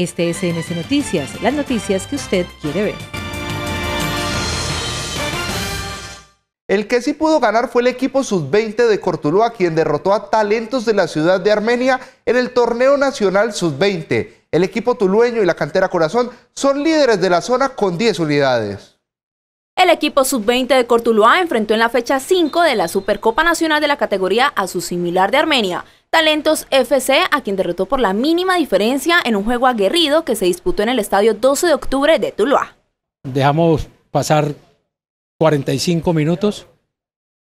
Este es CNC Noticias, las noticias que usted quiere ver. El que sí pudo ganar fue el equipo sub-20 de cortulúa quien derrotó a talentos de la ciudad de Armenia en el torneo nacional sub-20. El equipo tulueño y la cantera Corazón son líderes de la zona con 10 unidades. El equipo sub-20 de Cortulúa enfrentó en la fecha 5 de la Supercopa Nacional de la categoría a su similar de Armenia, Talentos FC, a quien derrotó por la mínima diferencia en un juego aguerrido que se disputó en el estadio 12 de octubre de Tuluá. Dejamos pasar 45 minutos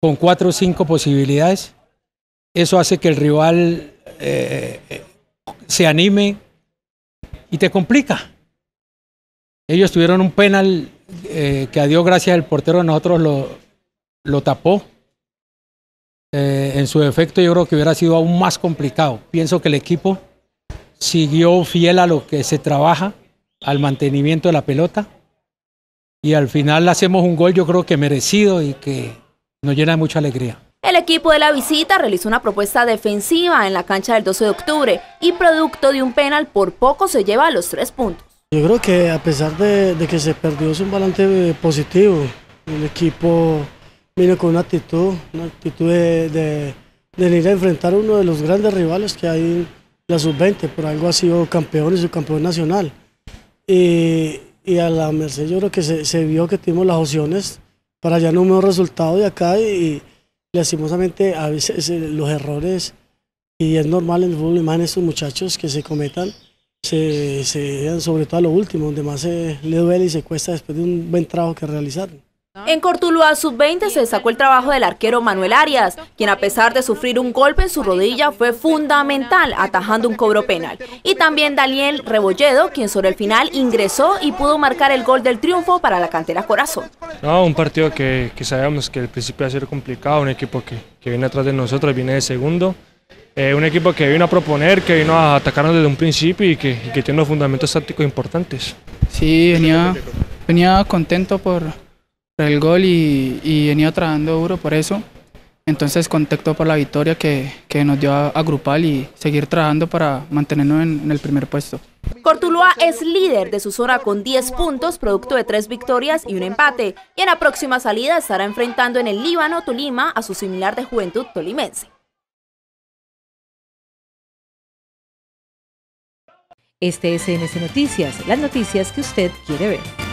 con 4 o 5 posibilidades. Eso hace que el rival eh, se anime y te complica. Ellos tuvieron un penal eh, que a Dios gracias el portero de nosotros lo, lo tapó. Eh, en su efecto yo creo que hubiera sido aún más complicado. Pienso que el equipo siguió fiel a lo que se trabaja, al mantenimiento de la pelota. Y al final hacemos un gol yo creo que merecido y que nos llena de mucha alegría. El equipo de la visita realizó una propuesta defensiva en la cancha del 12 de octubre y producto de un penal por poco se lleva a los tres puntos. Yo creo que a pesar de, de que se perdió es un balance positivo. El equipo vino con una actitud, una actitud de, venir a enfrentar a uno de los grandes rivales que hay en la sub-20, por algo ha sido campeón y subcampeón nacional. Y, a la merced yo creo que se, vio que tuvimos las opciones para no un mejor resultado de acá y, lastimosamente a veces eh, los errores, y es normal en el fútbol, y más en estos muchachos que se cometan, se, se sobre todo a lo último, donde más le duele y se cuesta después de un buen trabajo que realizar en Cortuluá Sub-20 se destacó el trabajo del arquero Manuel Arias, quien a pesar de sufrir un golpe en su rodilla fue fundamental atajando un cobro penal. Y también Daniel Rebolledo, quien sobre el final ingresó y pudo marcar el gol del triunfo para la cantera Corazón. un partido que, sabemos sabíamos que al principio iba a ser complicado, un equipo que, viene atrás de nosotros, viene de segundo. Eh, un equipo que vino a proponer, que vino a atacarnos desde un principio y que, tiene unos fundamentos tácticos importantes. Sí, venía, venía contento por, el gol y, venía trabajando duro por eso. Entonces, contento por la victoria que, nos dio a, agrupar Grupal y seguir trabajando para mantenernos en, el primer puesto. Cortuloa es líder de su zona con 10 puntos, producto de 3 victorias y un empate. Y en la próxima salida estará enfrentando en el Líbano Tolima a su similar de Juventud Tolimense. Este es NC Noticias, las noticias que usted quiere ver.